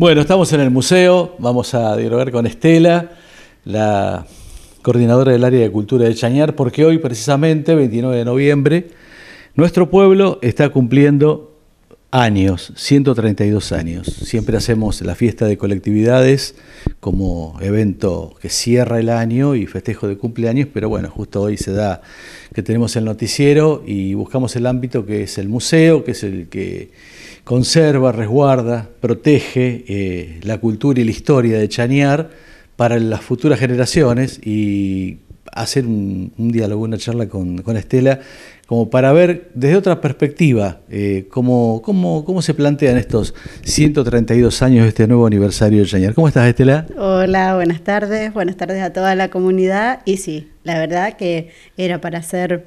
Bueno, estamos en el museo, vamos a dialogar con Estela, la coordinadora del área de cultura de Chañar, porque hoy precisamente, 29 de noviembre, nuestro pueblo está cumpliendo años, 132 años. Siempre hacemos la fiesta de colectividades como evento que cierra el año y festejo de cumpleaños, pero bueno, justo hoy se da que tenemos el noticiero y buscamos el ámbito que es el museo, que es el que conserva, resguarda, protege eh, la cultura y la historia de Chañar para las futuras generaciones y hacer un, diálogo, una charla con, Estela, como para ver desde otra perspectiva eh, cómo, cómo, se plantean estos 132 años de este nuevo aniversario de Chañar. ¿Cómo estás, Estela? Hola, buenas tardes, buenas tardes a toda la comunidad. Y sí, la verdad que era para hacer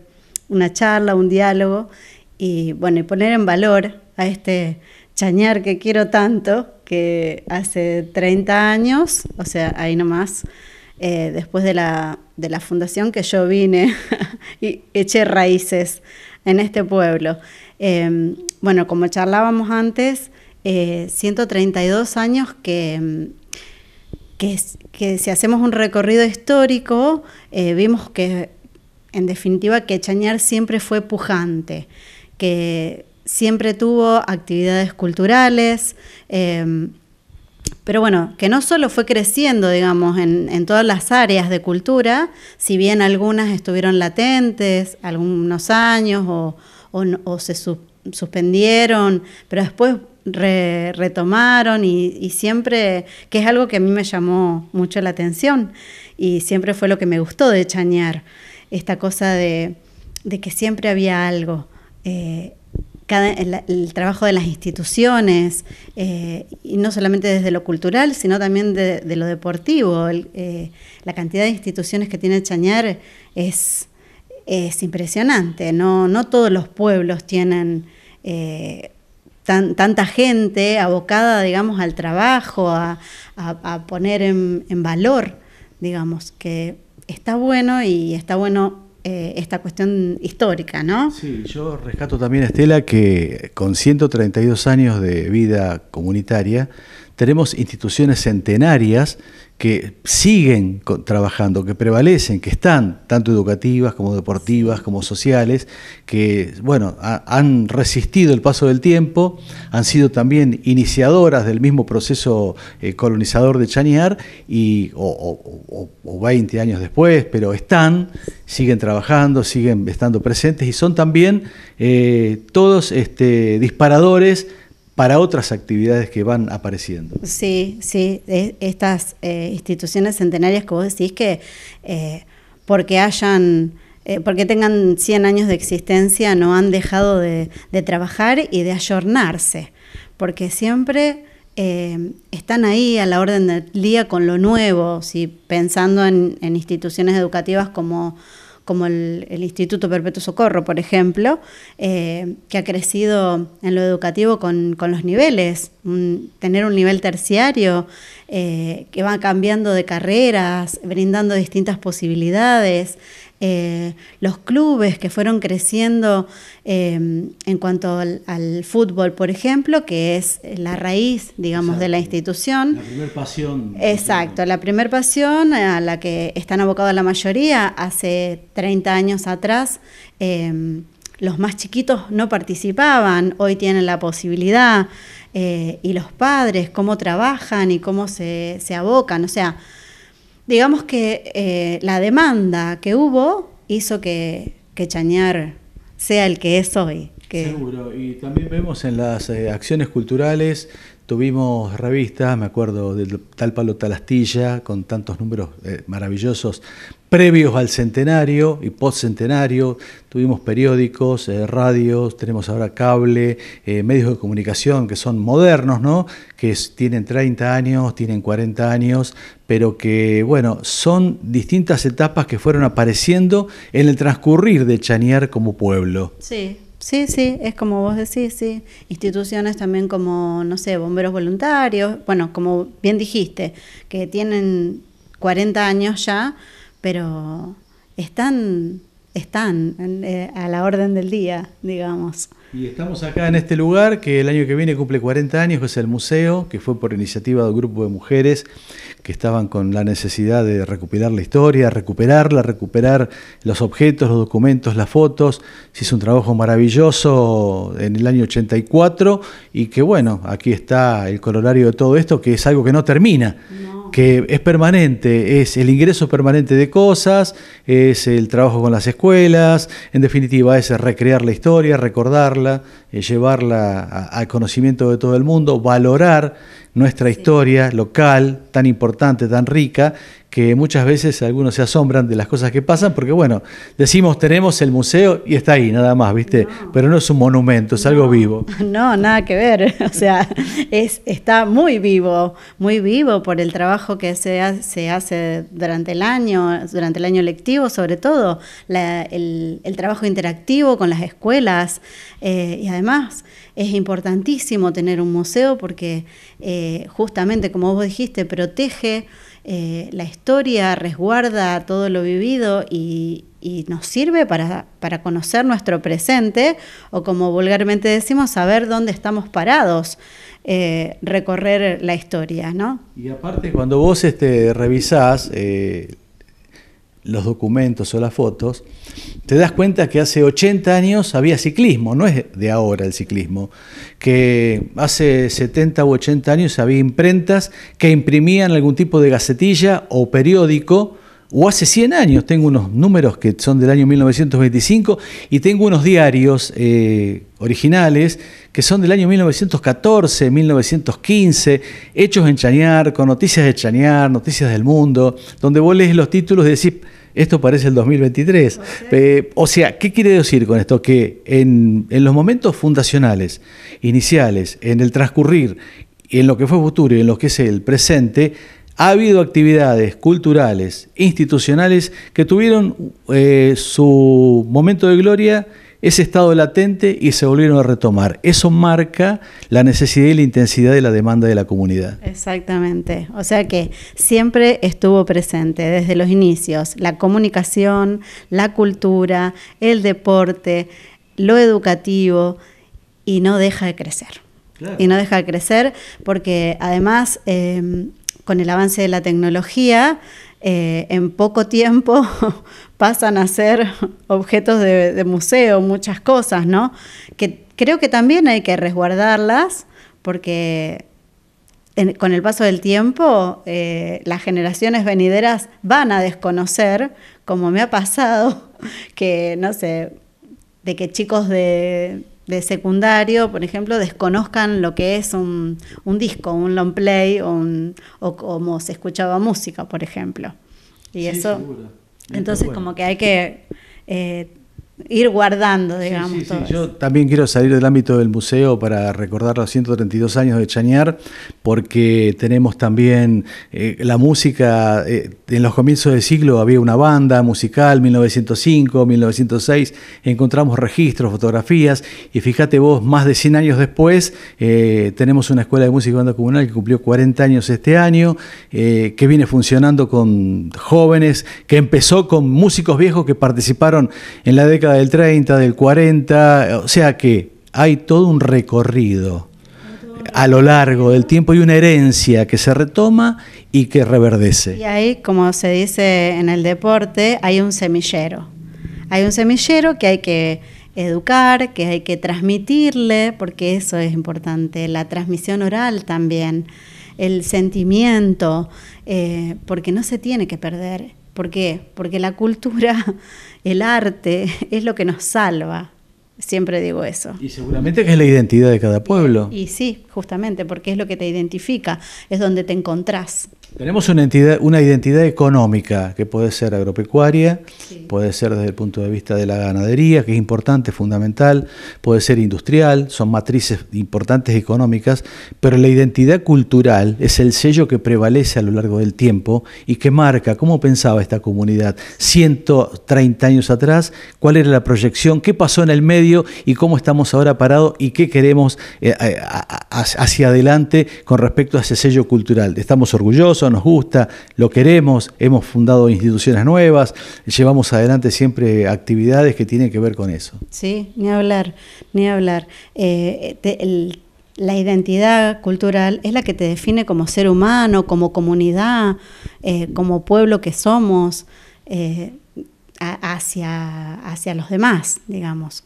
una charla, un diálogo y bueno, y poner en valor a este chañar que quiero tanto, que hace 30 años, o sea, ahí nomás, eh, después de la, fundación que yo vine y eché raíces en este pueblo. Em, bueno, como charlábamos antes, 132 eh, años que, em, que, que, si hacemos un recorrido histórico, eh, vimos que en definitiva que Chañar siempre fue pujante, que siempre tuvo actividades culturales, em, pero bueno, que no solo fue creciendo, digamos, en, todas las áreas de cultura, si bien algunas estuvieron latentes algunos años o, se suspendieron, pero después retomaron y, siempre, que es algo que a mí me llamó mucho la atención y siempre fue lo que me gustó de Chañar, esta cosa de, que siempre había algo. Eh, el, trabajo de las instituciones, eh, y no solamente desde lo cultural, sino también de, lo deportivo. Eh, la cantidad de instituciones que tiene Chañar es, es impresionante. No, todos los pueblos tienen eh, tanta gente abocada, digamos, al trabajo, a, poner en, en valor, digamos, que está bueno y está bueno eh, esta cuestión histórica, ¿no? Sí, yo rescato también a Estela que con 132 años de vida comunitaria tenemos instituciones centenarias que siguen trabajando, que prevalecen, que están, tanto educativas como deportivas, como sociales, que bueno, han resistido el paso del tiempo, han sido también iniciadoras del mismo proceso eh, colonizador de Chaniar, y, o, 20 años después, pero están, siguen trabajando, siguen estando presentes y son también eh, todos este, disparadores para otras actividades que van apareciendo. Sí, sí, e, estas eh, instituciones centenarias que vos decís que eh, porque hayan, eh, porque tengan 100 años de existencia, no han dejado de, trabajar y de ayornarse, porque siempre están ahí a la orden del día con lo nuevo, pensando en instituciones educativas como como el, Instituto Perpetuo Socorro, por ejemplo, eh, que ha crecido en lo educativo con, los niveles, tener un nivel terciario eh, que va cambiando de carreras, brindando distintas posibilidades, eh, los clubes que fueron creciendo eh, en cuanto al, fútbol, por ejemplo, que es la raíz, digamos, de la institución. La primera pasión. Exacto, la primera pasión a la que están abocados la mayoría hace 30 años atrás. Eh, los más chiquitos no participaban, hoy tienen la posibilidad, y los padres, cómo trabajan y cómo se, se abocan. O sea, digamos que eh, la demanda que hubo hizo que, Chañar sea el que es hoy. Seguro, y también vemos en las eh, acciones culturales Tuvimos revistas, me acuerdo, del Tal Palo Talastilla, con tantos números eh, maravillosos previos al centenario y postcentenario. Tuvimos periódicos, eh, radios, tenemos ahora cable, eh, medios de comunicación que son modernos, ¿no? Que tienen 30 años, tienen 40 años, pero que, bueno, son distintas etapas que fueron apareciendo en el transcurrir de Chaniar como pueblo. Sí, Sí, sí, es como vos decís, sí. Instituciones también como, no sé, bomberos voluntarios, bueno, como bien dijiste, que tienen 40 años ya, pero están, están eh, a la orden del día, digamos. Y estamos acá en este lugar que el año que viene cumple 40 años, es el museo, que fue por iniciativa de un grupo de mujeres que estaban con la necesidad de recuperar la historia, recuperarla, recuperar los objetos, los documentos, las fotos. Se hizo un trabajo maravilloso en el año 84 y que bueno, aquí está el colorario de todo esto, que es algo que no termina que es permanente, es el ingreso permanente de cosas, es el trabajo con las escuelas, en definitiva es recrear la historia, recordarla, eh, llevarla al conocimiento de todo el mundo, valorar nuestra historia local tan importante, tan rica, que muchas veces algunos se asombran de las cosas que pasan, porque bueno, decimos tenemos el museo y está ahí nada más, ¿viste? Pero no es un monumento, es algo vivo. No, nada que ver, o sea, es, está muy vivo, muy vivo por el trabajo que se, hace, durante el año, durante el año lectivo sobre todo, el, trabajo interactivo con las escuelas eh, y además es importantísimo tener un museo porque eh, justamente, como vos dijiste, protege eh, la historia, resguarda todo lo vivido y, nos sirve para, conocer nuestro presente o como vulgarmente decimos, saber dónde estamos parados, eh, recorrer la historia, Y aparte, cuando vos este, revisás los documentos o las fotos, te das cuenta que hace 80 años había ciclismo, no es de ahora el ciclismo, que hace 70 u 80 años había imprentas que imprimían algún tipo de gacetilla o periódico o hace 100 años. Tengo unos números que son del año 1925 y tengo unos diarios eh, originales que son del año 1914, 1915, hechos en Chañar, con noticias de Chañar, noticias del mundo, donde vos lees los títulos y decís, esto parece el 2023. Eh, o sea, ¿qué quiere decir con esto? Que en, en los momentos fundacionales, iniciales, en el transcurrir, en lo que fue futuro y en lo que es el presente, ha habido actividades culturales, institucionales, que tuvieron eh, su momento de gloria, ese estado latente y se volvieron a retomar. Eso marca la necesidad y la intensidad de la demanda de la comunidad. Exactamente. O sea que siempre estuvo presente desde los inicios la comunicación, la cultura, el deporte, lo educativo y no deja de crecer. Y no deja de crecer porque además... Em, con el avance de la tecnología, eh, en poco tiempo pasan a ser objetos de, museo, muchas cosas, ¿no? Que creo que también hay que resguardarlas porque con el paso del tiempo eh, las generaciones venideras van a desconocer, como me ha pasado, que, no sé, de que chicos de de secundario, por ejemplo, desconozcan lo que es un, un disco, un long play o, cómo se escuchaba música, por ejemplo. Y eso, entonces como que hay que eh, ir guardando, digamos. todo Yo también quiero salir del ámbito del museo para recordar los 132 años de Chañar, porque tenemos también eh, la música, eh, en los comienzos del siglo había una banda musical, 1905, 1906, encontramos registros, fotografías, y fíjate vos, más de 100 años después, eh, tenemos una escuela de música y banda comunal que cumplió 40 años este año, que viene funcionando con jóvenes, que empezó con músicos viejos que participaron en la década del 30, del 40, eh, o sea que hay todo un recorrido a lo largo del tiempo y una herencia que se retoma y que reverdece. Y ahí, como se dice en el deporte, hay un semillero. Hay un semillero que hay que educar, que hay que transmitirle, porque eso es importante, la transmisión oral también, el sentimiento, eh, porque no se tiene que perder. ¿Por qué? Porque la cultura el arte es lo que nos salva. Siempre digo eso. Y seguramente que es la identidad de cada pueblo. Y, sí, justamente, porque es lo que te identifica, es donde te encontrás. Tenemos una, identidad económica que puede ser agropecuaria, puede ser desde el punto de vista de la ganadería, que es importante, fundamental, puede ser industrial, son matrices importantes económicas, pero la identidad cultural es el sello que prevalece a lo largo del tiempo y que marca cómo pensaba esta comunidad 130 años atrás, cuál era la proyección, qué pasó en el medio y cómo estamos ahora parados y qué queremos eh, eh, hacia adelante con respecto a ese sello cultural. Estamos orgullosos nos gusta, lo queremos, hemos fundado instituciones nuevas, llevamos adelante siempre actividades que tienen que ver con eso. Sí, ni hablar, ni hablar. Eh, la identidad cultural es la que te define como ser humano, como comunidad, eh, como pueblo que somos. Eh, hacia, hacia los demás, digamos,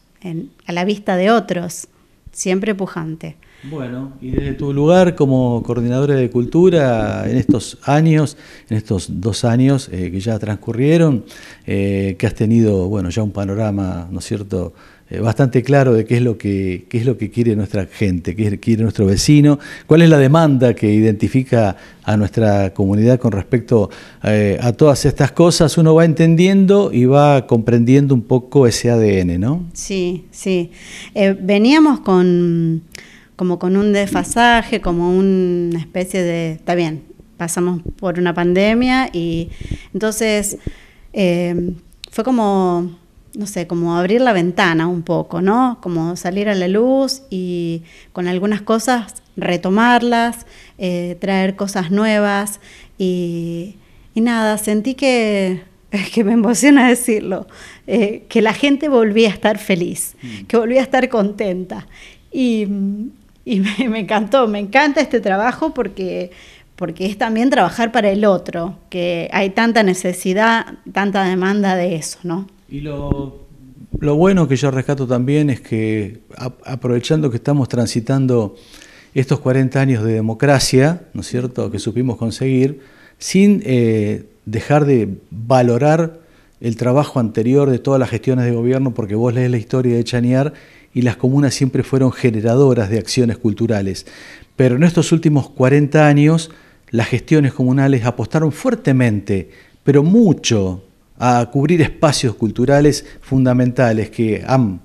a la vista de otros, siempre pujante. Bueno, y desde tu lugar como coordinadora de cultura, en estos años, en estos dos años eh, que ya transcurrieron, eh, que has tenido, bueno, ya un panorama, ¿no es cierto?, eh, bastante claro de qué es lo que, qué es lo que quiere nuestra gente, qué quiere nuestro vecino, cuál es la demanda que identifica a nuestra comunidad con respecto a todas estas cosas, uno va entendiendo y va comprendiendo un poco ese ADN, ¿no? Sí, sí. veníamos con como con un desfasaje, como una especie de, está bien, pasamos por una pandemia y entonces em, fue como, no sé, como abrir la ventana un poco, ¿no? Como salir a la luz y con algunas cosas retomarlas, eh, traer cosas nuevas y, nada, sentí que es que me emociona decirlo, eh, que la gente volvía a estar feliz, mm. que volvía a estar contenta. Y, y me, encantó, me encanta este trabajo porque, porque es también trabajar para el otro, que hay tanta necesidad, tanta demanda de eso, ¿no? Y lo, bueno que yo rescato también es que aprovechando que estamos transitando estos 40 años de democracia, ¿no es cierto?, que supimos conseguir, sin eh, dejar de valorar el trabajo anterior de todas las gestiones de gobierno, porque vos lees la historia de Chaniar y las comunas siempre fueron generadoras de acciones culturales. Pero en estos últimos 40 años, las gestiones comunales apostaron fuertemente, pero mucho, a cubrir espacios culturales fundamentales que han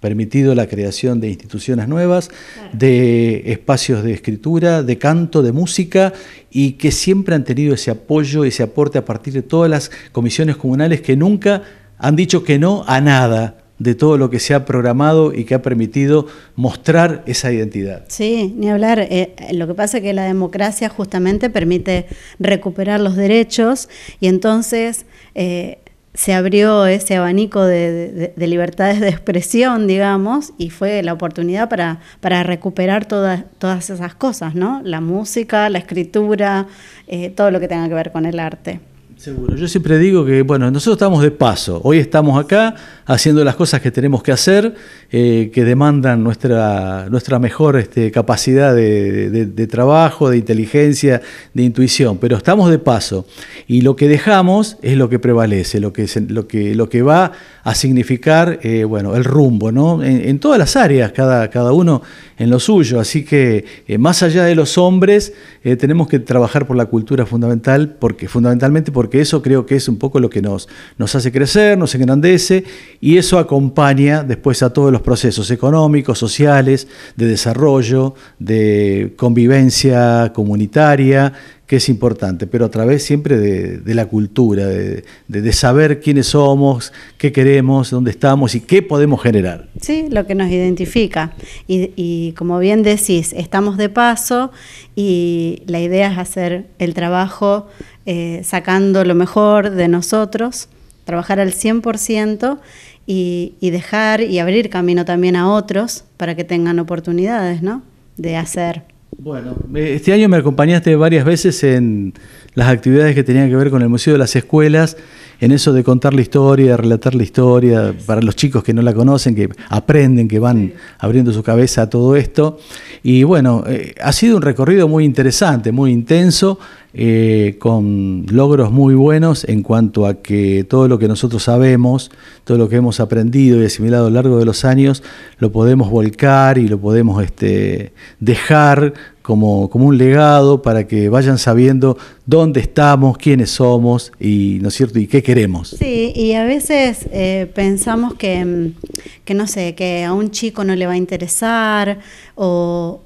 permitido la creación de instituciones nuevas, de espacios de escritura, de canto, de música, y que siempre han tenido ese apoyo, ese aporte a partir de todas las comisiones comunales que nunca han dicho que no a nada de todo lo que se ha programado y que ha permitido mostrar esa identidad. Sí, ni hablar. Eh, lo que pasa es que la democracia justamente permite recuperar los derechos y entonces eh, se abrió ese abanico de, libertades de expresión, digamos, y fue la oportunidad para, para recuperar todas, todas esas cosas, ¿no? La música, la escritura, eh, todo lo que tenga que ver con el arte. Seguro. Yo siempre digo que, bueno, nosotros estamos de paso. Hoy estamos acá haciendo las cosas que tenemos que hacer, eh, que demandan nuestra, nuestra mejor este, capacidad de, trabajo, de inteligencia, de intuición. Pero estamos de paso. Y lo que dejamos es lo que prevalece, lo que, lo que, lo que va a significar, eh, bueno, el rumbo, ¿no? En, todas las áreas, cada, cada uno en lo suyo. Así que, eh, más allá de los hombres, tenemos que trabajar por la cultura fundamental, porque, fundamentalmente porque porque eso creo que es un poco lo que nos, nos hace crecer, nos engrandece y eso acompaña después a todos los procesos económicos, sociales, de desarrollo, de convivencia comunitaria que es importante, pero a través siempre de, la cultura, de, saber quiénes somos, qué queremos, dónde estamos y qué podemos generar. Sí, lo que nos identifica. Y, como bien decís, estamos de paso y la idea es hacer el trabajo eh, sacando lo mejor de nosotros, trabajar al 100% y, y dejar y abrir camino también a otros para que tengan oportunidades, ¿no? De hacer. Bueno, eh, este año me acompañaste varias veces en las actividades que tenían que ver con el Museo de las Escuelas en eso de contar la historia, de relatar la historia, para los chicos que no la conocen, que aprenden, que van abriendo su cabeza a todo esto. Y bueno, eh, ha sido un recorrido muy interesante, muy intenso, eh, con logros muy buenos en cuanto a que todo lo que nosotros sabemos, todo lo que hemos aprendido y asimilado a lo largo de los años, lo podemos volcar y lo podemos este, dejar como, un legado para que vayan sabiendo dónde estamos, quiénes somos y, ¿no cierto? y qué queremos. Sí, y a veces eh, pensamos mm, que, no sé, que a un chico no le va a interesar o,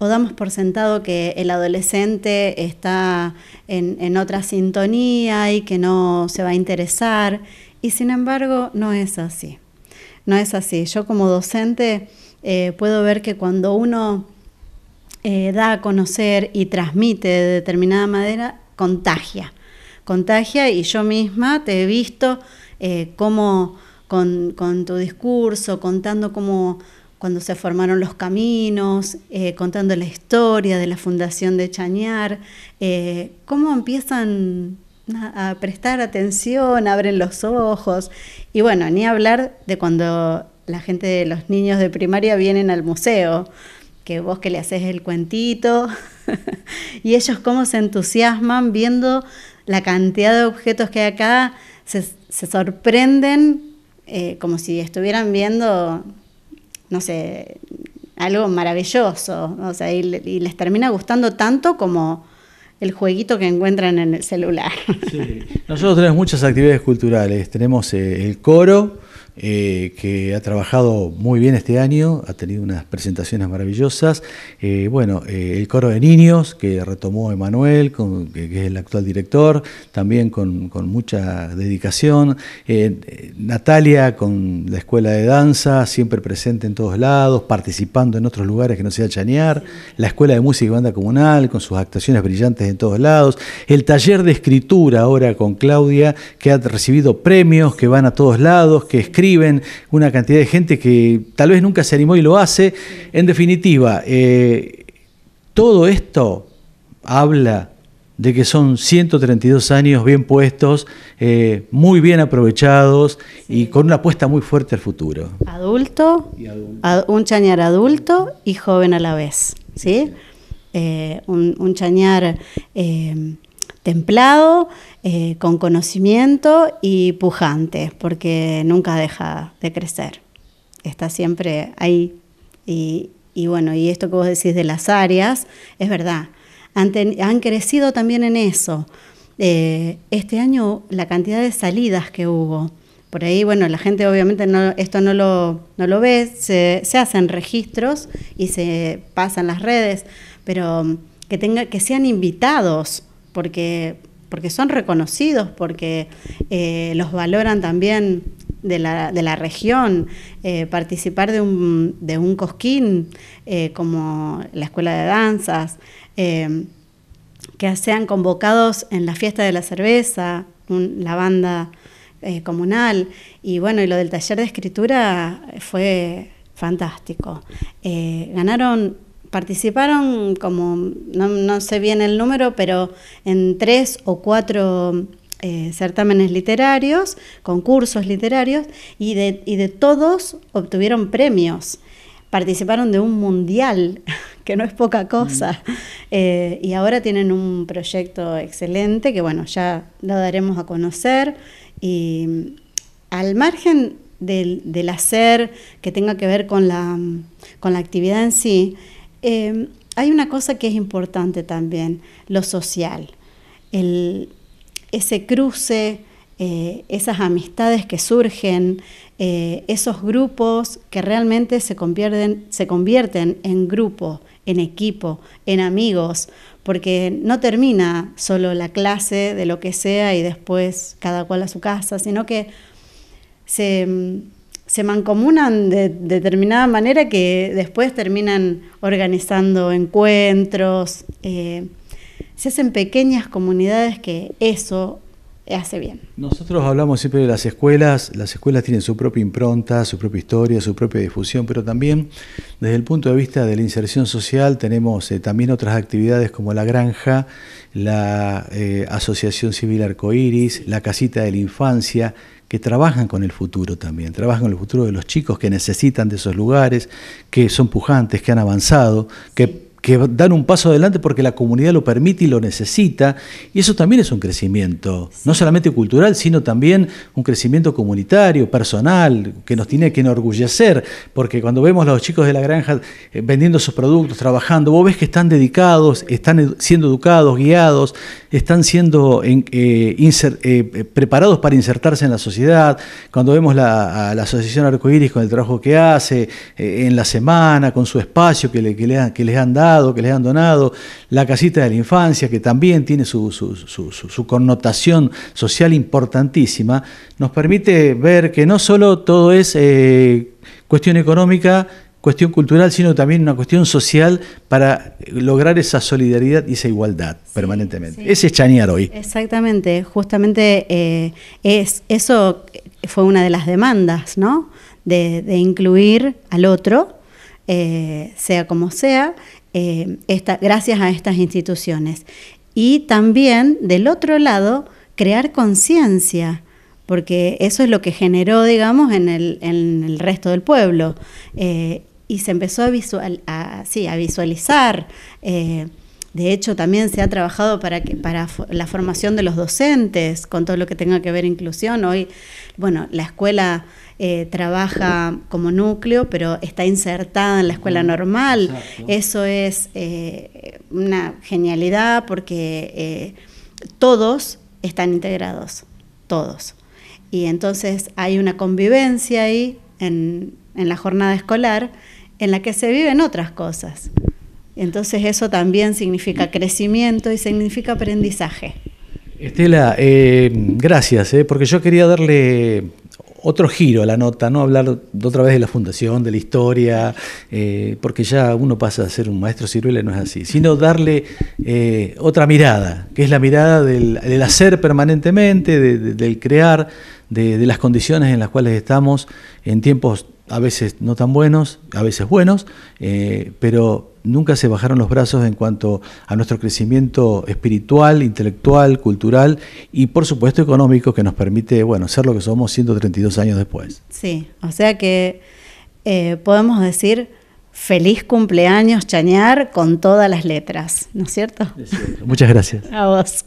damos por sentado que el adolescente está en, otra sintonía y que no se va a interesar. Y sin embargo, no es así. No es así. Yo como docente eh, puedo ver que cuando uno eh, da a conocer y transmite de determinada manera, contagia. Contagia y yo misma te he visto eh, cómo con, tu discurso, contando cómo cuando se formaron los caminos, eh, contando la historia de la fundación de Chañar, cómo empiezan a prestar atención, abren los ojos. Y bueno, ni hablar de cuando la gente, de los niños de primaria vienen al museo que vos que le haces el cuentito, y ellos cómo se entusiasman viendo la cantidad de objetos que hay acá, se, sorprenden eh, como si estuvieran viendo, no sé, algo maravilloso, o sea, y, les termina gustando tanto como el jueguito que encuentran en el celular. Sí. Nosotros tenemos muchas actividades culturales, tenemos eh, el coro, eh, que ha trabajado muy bien este año, ha tenido unas presentaciones maravillosas. Eh, bueno, eh, el coro de niños que retomó Emanuel, que, es el actual director, también con, mucha dedicación. Natalia con la escuela de danza, siempre presente en todos lados, participando en otros lugares que no sea Chanear. La escuela de música y banda comunal, con sus actuaciones brillantes en todos lados. El taller de escritura ahora con Claudia, que ha recibido premios, que van a todos lados, que escribe una cantidad de gente que tal vez nunca se animó y lo hace. En definitiva, eh, todo esto habla de que son 132 años bien puestos, eh, muy bien aprovechados y con una apuesta muy fuerte al futuro. Adulto, un chañar adulto y joven a la vez, eh, un, chañar templado, eh, con conocimiento y pujante, porque nunca deja de crecer. Está siempre ahí. Y, bueno, y esto que vos decís de las áreas, es verdad. Han, crecido también en eso. Eh, este año la cantidad de salidas que hubo. Por ahí, bueno, la gente obviamente no, esto no lo, lo ve, se, hacen registros y se pasan las redes, pero que, tenga, que sean invitados, porque porque son reconocidos, porque eh, los valoran también de la, región, eh, participar de un, cosquín eh, como la escuela de danzas, que sean convocados en la fiesta de la cerveza, la banda comunal, y bueno, y lo del taller de escritura fue fantástico. ganaron participaron como, no, sé bien el número, pero en tres o cuatro eh, certámenes literarios, concursos literarios, y de, de todos obtuvieron premios. Participaron de un mundial, que no es poca mm. cosa, eh, y ahora tienen un proyecto excelente que, bueno, ya lo daremos a conocer. Y al margen del, hacer que tenga que ver con la, con la actividad en sí, Em, hay una cosa que es importante también, lo social, ese cruce, eh, esas amistades que surgen, eh, esos grupos que realmente se convierten, se convierten en grupo, en equipo, en amigos, porque no termina solo la clase de lo que sea y después cada cual a su casa, sino que se em, se mancomunan de, determinada manera que después terminan organizando encuentros, eh, se hacen pequeñas comunidades que eso hace bien. Nosotros hablamos siempre de las escuelas, las escuelas tienen su propia impronta, su propia historia, su propia difusión, pero también desde el punto de vista de la inserción social tenemos eh, también otras actividades como la granja, la eh, Asociación Civil Arcoiris, la Casita de la Infancia, que trabajan con el futuro también, trabajan con el futuro de los chicos que necesitan de esos lugares, que son pujantes, que han avanzado, que que dan un paso adelante porque la comunidad lo permite y lo necesita. Y eso también es un crecimiento, no solamente cultural, sino también un crecimiento comunitario, personal, que nos tiene que enorgullecer, porque cuando vemos a los chicos de la granja eh, vendiendo sus productos, trabajando, vos ves que están dedicados, están siendo educados, guiados, están siendo eh, eh, preparados para insertarse en la sociedad. Cuando vemos a la Asociación Arcoíris con el trabajo que hace en la semana, con su espacio que les han dado, que le han donado, la casita de la infancia, que también tiene su, connotación social importantísima, nos permite ver que no solo todo es eh, cuestión económica, cuestión cultural, sino también una cuestión social para lograr esa solidaridad y esa igualdad permanentemente. Ese es chanear hoy. Exactamente, justamente eh, es, eso fue una de las demandas, ¿no? De, incluir al otro, eh, sea como sea, eh, gracias a estas instituciones. Y también, del otro lado, crear conciencia, porque eso es lo que generó, digamos, en el, en el resto del pueblo. Eh, y se empezó a, a, a visualizar. Eh, de hecho, también se ha trabajado para, que, para la formación de los docentes, con todo lo que tenga que ver inclusión. Hoy, bueno, la escuela eh, trabaja como núcleo, pero está insertada en la escuela mm, normal. Eso es eh, una genialidad porque eh, todos están integrados, todos. Y entonces hay una convivencia ahí en la jornada escolar en la que se viven otras cosas. Entonces eso también significa crecimiento y significa aprendizaje. Estela, eh, gracias, eh, porque yo quería darle otro giro a la nota, no hablar otra vez de la fundación, de la historia, eh, porque ya uno pasa a ser un maestro ciruela, no es así, sino darle otra mirada, que es la mirada del, hacer permanentemente, del crear, de, las condiciones en las cuales estamos en tiempos a veces no tan buenos, a veces buenos, eh, pero nunca se bajaron los brazos en cuanto a nuestro crecimiento espiritual, intelectual, cultural y por supuesto económico que nos permite bueno, ser lo que somos 132 años después. Sí, o sea que eh, podemos decir feliz cumpleaños, chañar con todas las letras, ¿no Es cierto. Muchas gracias. a vos.